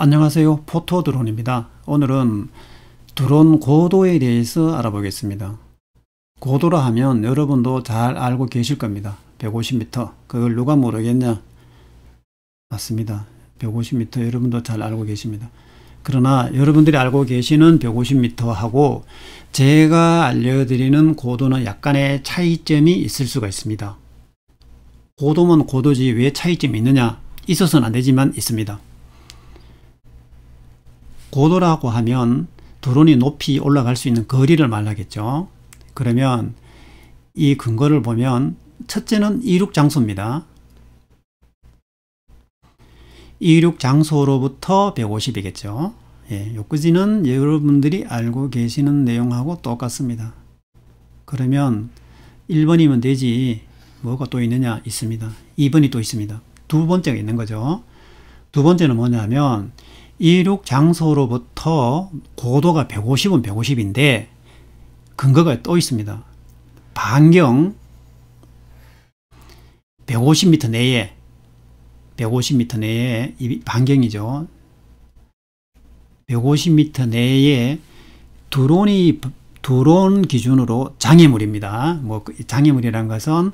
안녕하세요. 포토 드론입니다. 오늘은 드론 고도에 대해서 알아보겠습니다. 고도라 하면 여러분도 잘 알고 계실 겁니다. 150m. 그걸 누가 모르겠냐? 맞습니다. 150m 여러분도 잘 알고 계십니다. 그러나 여러분들이 알고 계시는 150m하고 제가 알려드리는 고도는 약간의 차이점이 있을 수가 있습니다. 고도면 고도지 왜 차이점이 있느냐? 있어서는 안 되지만 있습니다. 고도라고 하면 드론이 높이 올라갈 수 있는 거리를 말하겠죠. 그러면 이 근거를 보면 첫째는 이륙 장소입니다. 이륙 장소로부터 150이겠죠. 예, 요까지는 여러분들이 알고 계시는 내용하고 똑같습니다. 그러면 1번이면 되지 뭐가 또 있느냐 있습니다. 2번이 또 있습니다. 두 번째가 있는 거죠. 두 번째는 뭐냐면 이륙 장소로부터 고도가 150은 150인데 근거가 또 있습니다. 반경 150m 내에 150m 내에 반경이죠. 150m 내에 드론이 드론 기준으로 장애물입니다. 뭐장애물이라 그 것은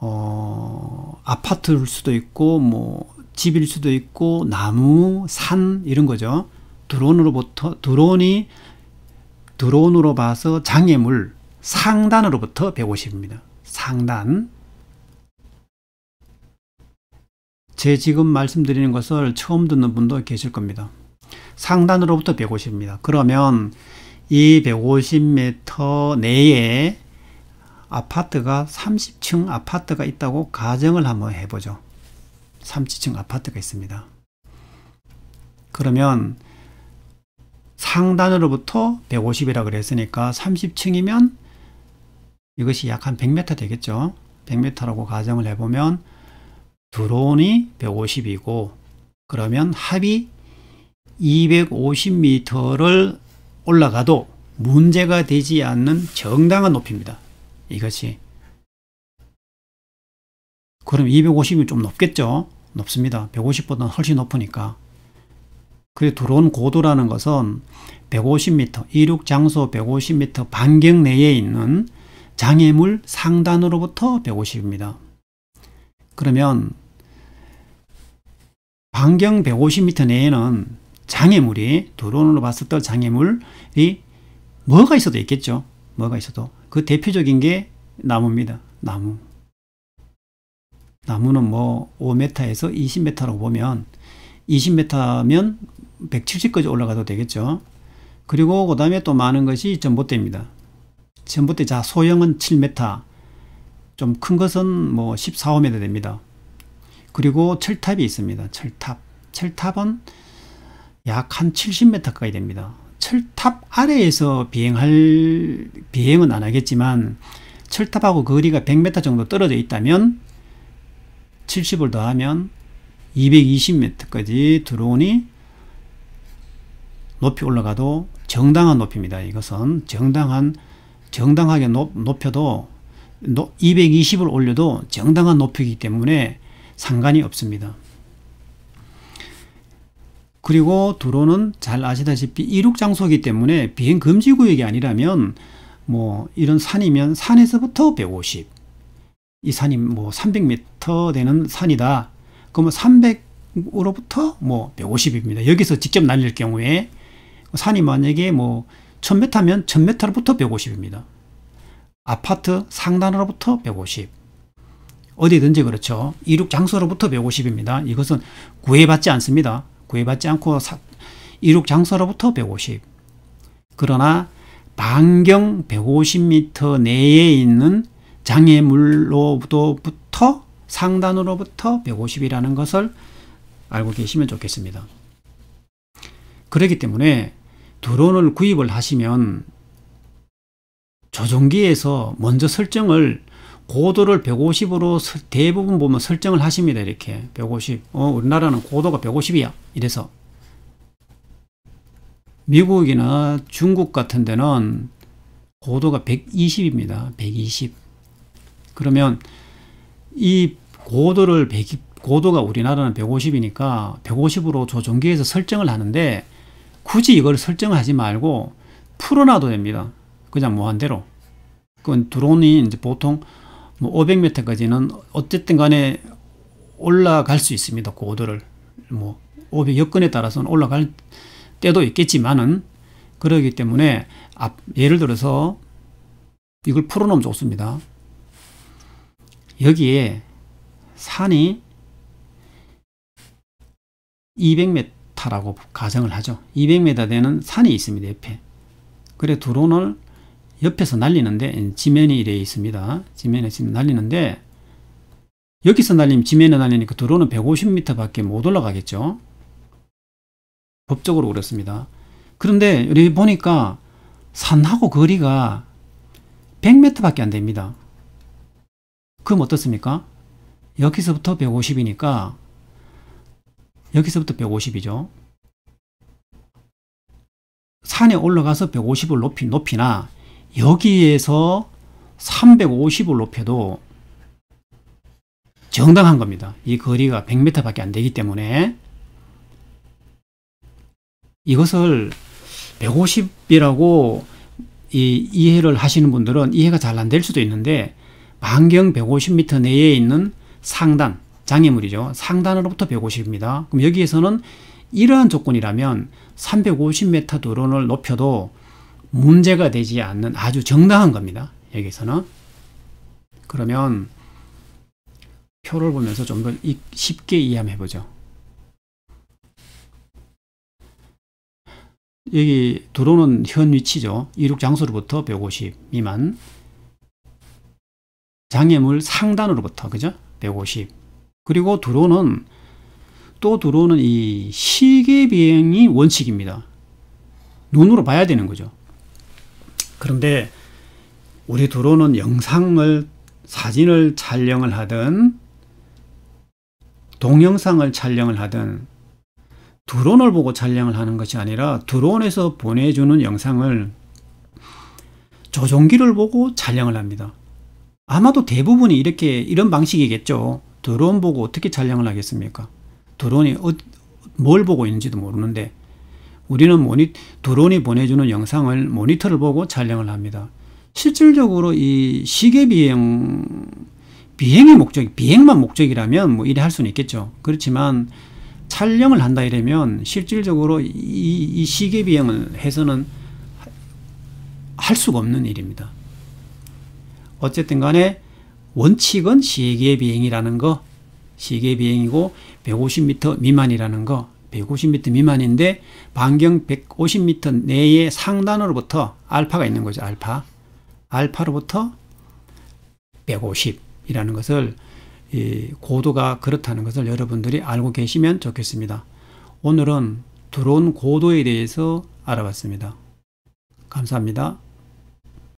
어, 아파트일 수도 있고 뭐 집일 수도 있고 나무, 산 이런 거죠. 드론으로부터 드론이 드론으로 봐서 장애물 상단으로부터 150입니다. 상단 제 지금 말씀드리는 것을 처음 듣는 분도 계실 겁니다. 상단으로부터 150입니다. 그러면 이 150m 내에 아파트가 30층 아파트가 있다고 가정을 한번 해보죠. 3지층 아파트가 있습니다. 그러면 상단으로부터 150이라 그랬으니까 30층이면 이것이 약한 100m 되겠죠. 100m라고 가정을 해보면 드론이 150이고 그러면 합이 250m를 올라가도 문제가 되지 않는 정당한 높이입니다. 이것이 그럼 250이 좀 높겠죠. 높습니다. 150보다 훨씬 높으니까. 그리고 들 고도라는 것은 150m, 이륙 장소 150m 반경 내에 있는 장애물 상단으로부터 150입니다. 그러면 반경 150m 내에는 장애물이 드론으로 봤을 때 장애물이 뭐가 있어도 있겠죠. 뭐가 있어도 그 대표적인 게 나무입니다. 나무. 나무는 뭐 5m에서 20m라고 보면 20m면 170까지 올라가도 되겠죠. 그리고 그 다음에 또 많은 것이 전봇대입니다. 전봇대 자 소형은 7m 좀 큰 것은 뭐 14, 5m 됩니다. 그리고 철탑이 있습니다. 철탑. 철탑은 약 한 70m 가까이 됩니다. 철탑 아래에서 비행할 비행은 안 하겠지만 철탑하고 거리가 100m 정도 떨어져 있다면 70을 더하면 220m까지 드론이 높이 올라가도 정당한 높이입니다. 이것은 정당한 정당하게 높, 높여도 220을 올려도 정당한 높이기 때문에 상관이 없습니다. 그리고 드론은 잘 아시다시피 이륙장소이기 때문에 비행금지구역이 아니라면 뭐 이런 산이면 산에서부터 150이 산이 뭐 300m 되는 산이다. 그러면 300으로부터 뭐 150입니다. 여기서 직접 날릴 경우에 산이 만약에 뭐 1000m면 1000m로부터 150입니다. 아파트 상단으로부터 150. 어디든지 그렇죠. 이륙 장소로부터 150입니다. 이것은 구애받지 않습니다. 구애받지 않고 사, 이륙 장소로부터 150. 그러나 반경 150m 내에 있는 장애물로부터 상단으로부터 150이라는 것을 알고 계시면 좋겠습니다. 그렇기 때문에 드론을 구입을 하시면 조종기에서 먼저 설정을 고도를 150으로 대부분 보면 설정을 하십니다. 이렇게 150. 어, 우리나라는 고도가 150이야. 이래서 미국이나 중국 같은 데는 고도가 120입니다. 120. 그러면 이 고도를 100, 고도가 우리나라는 150이니까 150으로 조종기에서 설정을 하는데 굳이 이걸 설정하지 말고 풀어놔도 됩니다. 그냥 무한대로. 그건 드론이 이제 보통 뭐 500m까지는 어쨌든 간에 올라갈 수 있습니다. 고도를. 뭐500 여건에 따라서는 올라갈 때도 있겠지만은 그러기 때문에 예를 들어서 이걸 풀어놓으면 좋습니다. 여기에 산이 200m라고 가정을 하죠. 200m 되는 산이 있습니다. 옆에. 그래 드론을 옆에서 날리는데 지면이 이래 있습니다. 지면에 지금 날리는데 여기서 날리면 지면에 날리니까 드론은 150m 밖에 못 올라가겠죠. 법적으로 그렇습니다. 그런데 여기 보니까 산하고 거리가 100m 밖에 안 됩니다. 그럼 어떻습니까? 여기서부터 150이니까 여기서부터 150이죠. 산에 올라가서 150을 높이, 높이나 여기에서 350을 높여도 정당한 겁니다. 이 거리가 100m 밖에 안 되기 때문에 이것을 150이라고 이, 이해를 하시는 분들은 이해가 잘 안 될 수도 있는데 반경 150m 내에 있는 상단, 장애물이죠. 상단으로부터 150입니다. 그럼 여기에서는 이러한 조건이라면 350m 도론을 높여도 문제가 되지 않는 아주 정당한 겁니다. 여기서는. 에 그러면 표를 보면서 좀 더 쉽게 이해해 보죠. 여기 도로는 현 위치죠. 이륙 장소로부터 150 미만 장애물 상단으로부터 그죠? 150 그리고 드론은 또 드론은 이 시계 비행이 원칙입니다. 눈으로 봐야 되는 거죠. 그런데 우리 드론은 영상을 사진을 촬영을 하든 동영상을 촬영을 하든 드론을 보고 촬영을 하는 것이 아니라 드론에서 보내주는 영상을 조종기를 보고 촬영을 합니다. 아마도 대부분이 이렇게 이런 방식이겠죠. 드론 보고 어떻게 촬영을 하겠습니까? 드론이 어, 뭘 보고 있는지도 모르는데 우리는 모니 드론이 보내주는 영상을 모니터를 보고 촬영을 합니다. 실질적으로 이 시계 비행 비행의 목적, 비행만 목적이라면 뭐 이래 할 수는 있겠죠. 그렇지만 촬영을 한다 이러면 실질적으로 이, 이 시계 비행을 해서는 할 수가 없는 일입니다. 어쨌든 간에 원칙은 시계 비행이라는 거 시계 비행이고 150m 미만이라는 거 150m 미만인데 반경 150m 내의 상단으로부터 알파가 있는 거죠. 알파. 알파로부터 150이라는 것을 고도가 그렇다는 것을 여러분들이 알고 계시면 좋겠습니다. 오늘은 드론 고도에 대해서 알아봤습니다. 감사합니다.